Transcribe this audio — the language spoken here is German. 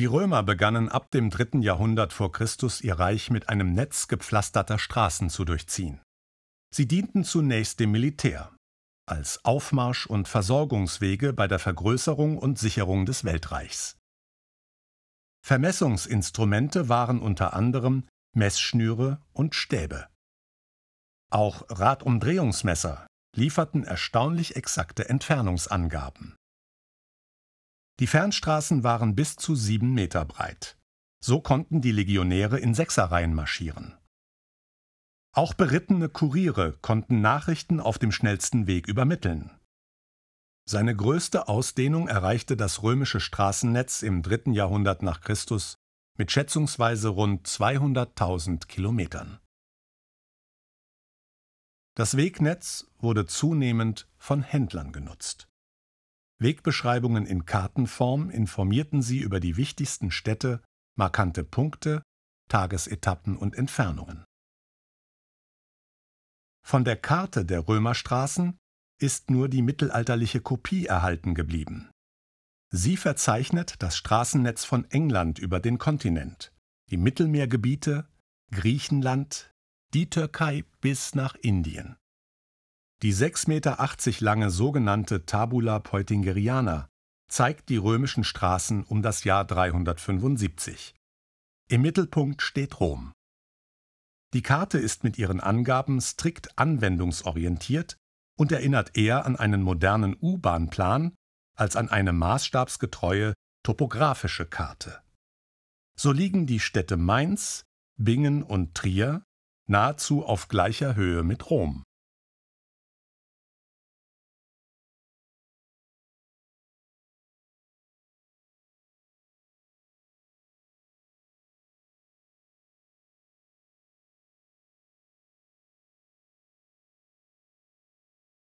Die Römer begannen ab dem dritten Jahrhundert vor Christus ihr Reich mit einem Netz gepflasterter Straßen zu durchziehen. Sie dienten zunächst dem Militär, als Aufmarsch- und Versorgungswege bei der Vergrößerung und Sicherung des Weltreichs. Vermessungsinstrumente waren unter anderem Messschnüre und Stäbe. Auch Radumdrehungsmesser lieferten erstaunlich exakte Entfernungsangaben. Die Fernstraßen waren bis zu sieben Meter breit. So konnten die Legionäre in Sechserreihen marschieren. Auch berittene Kuriere konnten Nachrichten auf dem schnellsten Weg übermitteln. Seine größte Ausdehnung erreichte das römische Straßennetz im dritten Jahrhundert nach Christus mit schätzungsweise rund 200.000 Kilometern. Das Wegnetz wurde zunehmend von Händlern genutzt. Wegbeschreibungen in Kartenform informierten sie über die wichtigsten Städte, markante Punkte, Tagesetappen und Entfernungen. Von der Karte der Römerstraßen ist nur die mittelalterliche Kopie erhalten geblieben. Sie verzeichnet das Straßennetz von England über den Kontinent, die Mittelmeergebiete, Griechenland, die Türkei bis nach Indien. Die 6,80 Meter lange sogenannte Tabula Peutingeriana zeigt die römischen Straßen um das Jahr 375. Im Mittelpunkt steht Rom. Die Karte ist mit ihren Angaben strikt anwendungsorientiert und erinnert eher an einen modernen U-Bahn-Plan als an eine maßstabsgetreue topografische Karte. So liegen die Städte Mainz, Bingen und Trier nahezu auf gleicher Höhe mit Rom.